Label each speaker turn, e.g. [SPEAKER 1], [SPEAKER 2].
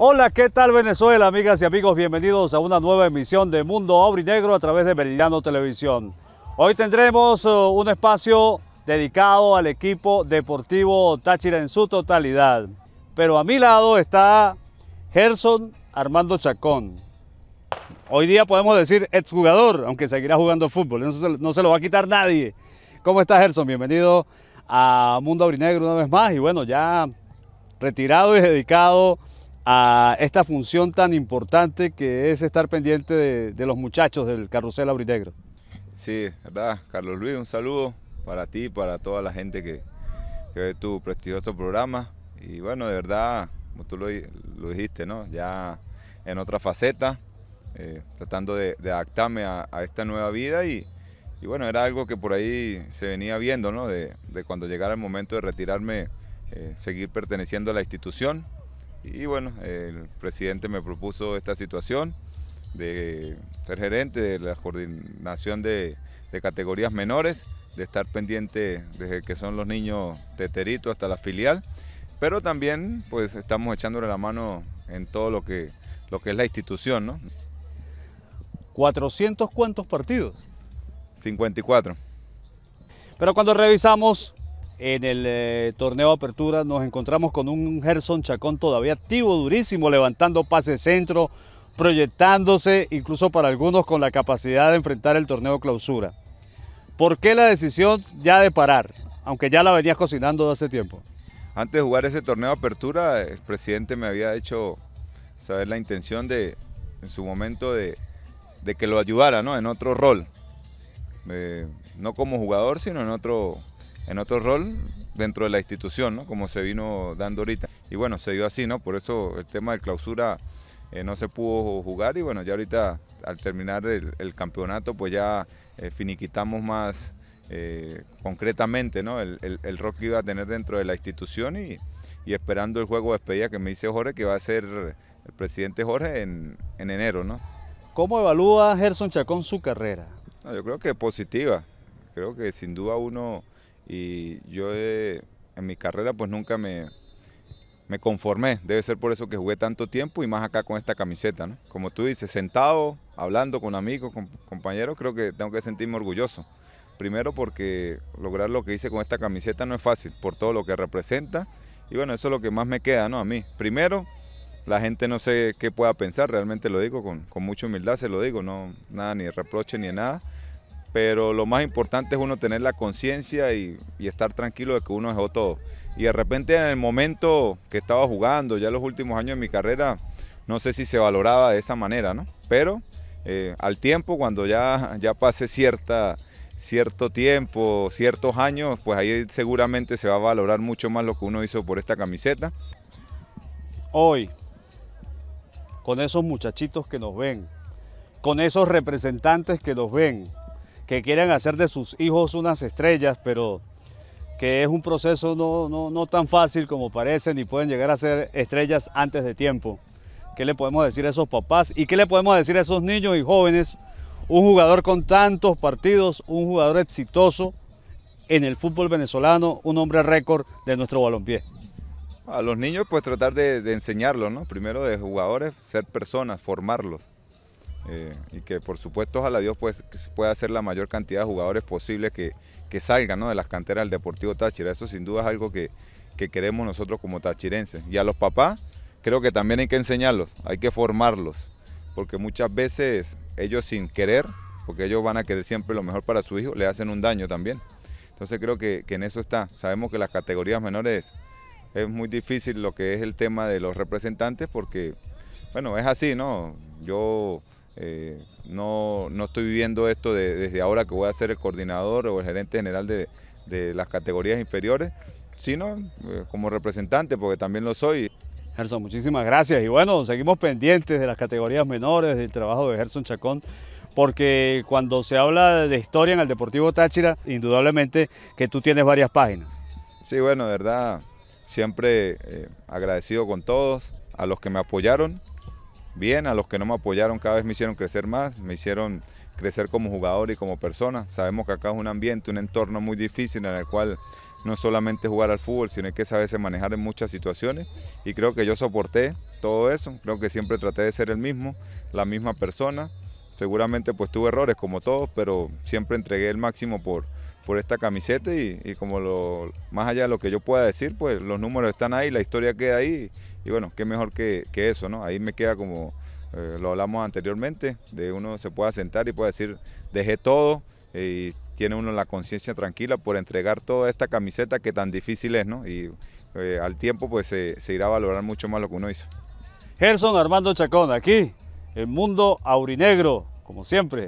[SPEAKER 1] Hola, ¿qué tal Venezuela, amigas y amigos? Bienvenidos a una nueva emisión de Mundo Negro a través de Meridiano Televisión. Hoy tendremos eh, un espacio dedicado al equipo deportivo Táchira en su totalidad. Pero a mi lado está Gerson Armando Chacón. Hoy día podemos decir exjugador, aunque seguirá jugando fútbol, no se, lo va a quitar nadie. ¿Cómo está Gerson? Bienvenido a Mundo Aurinegro una vez más. Y bueno, ya retirado y dedicado a esta función tan importante que es estar pendiente de, los muchachos del carrusel aurinegro.
[SPEAKER 2] Sí, verdad, Carlos Luis, un saludo para ti, para toda la gente que, que ve tu prestigioso programa. Y bueno, de verdad, como tú lo, dijiste, ¿no? Ya en otra faceta, eh, tratando de, adaptarme a, esta nueva vida y, bueno, era algo que por ahí se venía viendo, ¿no? De, cuando llegara el momento de retirarme, eh, seguir perteneciendo a la institución y bueno, el presidente me propuso esta situación de ser gerente de la coordinación de, categorías menores, de estar pendiente desde que son los niños teteritos hasta la filial, pero también pues estamos echándole la mano en todo lo que, lo que es la institución, ¿no? ¿400 cuántos
[SPEAKER 1] partidos? 54. Pero cuando revisamos en el eh, torneo apertura nos encontramos con un Gerson Chacón todavía activo, durísimo, levantando pase centro, proyectándose, incluso para algunos con la capacidad de enfrentar el torneo clausura. ¿Por qué la decisión ya de parar? Aunque ya la
[SPEAKER 2] venías cocinando de hace tiempo. Antes de jugar ese torneo apertura, el presidente me había hecho saber la intención de, en su momento, de, que lo ayudara ¿no? en otro rol. Eh, no como jugador, sino en otro en otro rol dentro de la institución, ¿no? como se vino dando ahorita. Y bueno, se dio así, ¿no? por eso el tema de clausura eh, no se pudo jugar y bueno, ya ahorita al terminar el, campeonato pues ya eh, finiquitamos más eh, concretamente ¿no? el, rol que iba a tener dentro de la institución y, esperando el juego de despedida que me dice Jorge que va a ser el presidente Jorge en, enero. ¿no? ¿Cómo evalúa Gerson Chacón su carrera? yo creo que positiva, creo que sin duda uno y yo eh, en mi carrera pues nunca me, me conformé. Debe ser por eso que jugué tanto tiempo y más acá con esta camiseta, Como tú dices, sentado, hablando con amigos, con compañeros, creo que tengo que sentirme orgulloso. Primero porque lograr lo que hice con esta camiseta no es fácil, por todo lo que representa. Y bueno, eso es lo que más me queda, ¿no? A mí. Primero, la gente no sé qué pueda pensar, realmente lo digo con, con mucha humildad, se lo digo, no nada ni reproche ni nada pero lo más importante es uno tener la conciencia y, estar tranquilo de que uno dejó todo. Y de repente en el momento que estaba jugando, ya los últimos años de mi carrera, no sé si se valoraba de esa manera, ¿no? Pero eh, al tiempo, cuando ya, ya pase cierta, cierto tiempo, ciertos años, pues ahí seguramente se va a valorar mucho más lo que uno hizo por esta camiseta. Hoy,
[SPEAKER 1] con esos muchachitos que nos ven, con esos representantes que nos ven, que quieren hacer de sus hijos unas estrellas, pero que es un proceso no, no, tan fácil como parece, ni pueden llegar a ser estrellas antes de tiempo. ¿Qué le podemos decir a esos papás y qué le podemos decir a esos niños y jóvenes? Un jugador con tantos partidos, un jugador exitoso en el fútbol venezolano, un
[SPEAKER 2] hombre récord de nuestro balompié. A los niños pues tratar de, de enseñarlos, ¿no? Primero de jugadores, ser personas, formarlos. Eh, y que por supuesto ojalá Dios pues, pueda hacer la mayor cantidad de jugadores posible que, salgan ¿no? de las canteras del Deportivo Táchira. Eso sin duda es algo que, queremos nosotros como tachirenses. Y a los papás creo que también hay que enseñarlos, hay que formarlos, porque muchas veces ellos sin querer, porque ellos van a querer siempre lo mejor para su hijo, le hacen un daño también. Entonces creo que, que en eso está. Sabemos que las categorías menores es muy difícil lo que es el tema de los representantes porque, bueno, es así, ¿no? Yo eh, no, no, estoy viviendo esto desde ahora que voy a ser el coordinador o el gerente general de, las categorías inferiores, sino eh, como representante, porque también lo soy. Gerson, muchísimas gracias. Y
[SPEAKER 1] bueno, seguimos pendientes de las categorías menores, del trabajo de Gerson Chacón, porque cuando se habla de historia en el Deportivo Táchira, indudablemente que tú tienes varias páginas.
[SPEAKER 2] Sí, bueno, de verdad, siempre eh, agradecido con todos, a los que me apoyaron, bien, a los que no me apoyaron cada vez me hicieron crecer más, me hicieron crecer como jugador y como persona. Sabemos que acá es un ambiente, un entorno muy difícil en el cual no solamente jugar al fútbol, sino que veces manejar en muchas situaciones y creo que yo soporté todo eso, creo que siempre traté de ser el mismo, la misma persona. Seguramente pues tuve errores como todos, pero siempre entregué el máximo por, por esta camiseta y, como lo más allá de lo que yo pueda decir, pues los números están ahí, la historia queda ahí y, bueno, qué mejor que, eso, ¿no? Ahí me queda como eh, lo hablamos anteriormente, de uno se pueda sentar y puede decir, dejé todo y tiene uno la conciencia tranquila por entregar toda esta camiseta que tan difícil es, ¿no? Y eh, al tiempo pues se irá a valorar mucho más lo que uno hizo. Gerson Armando Chacón, aquí, el mundo aurinegro, como siempre.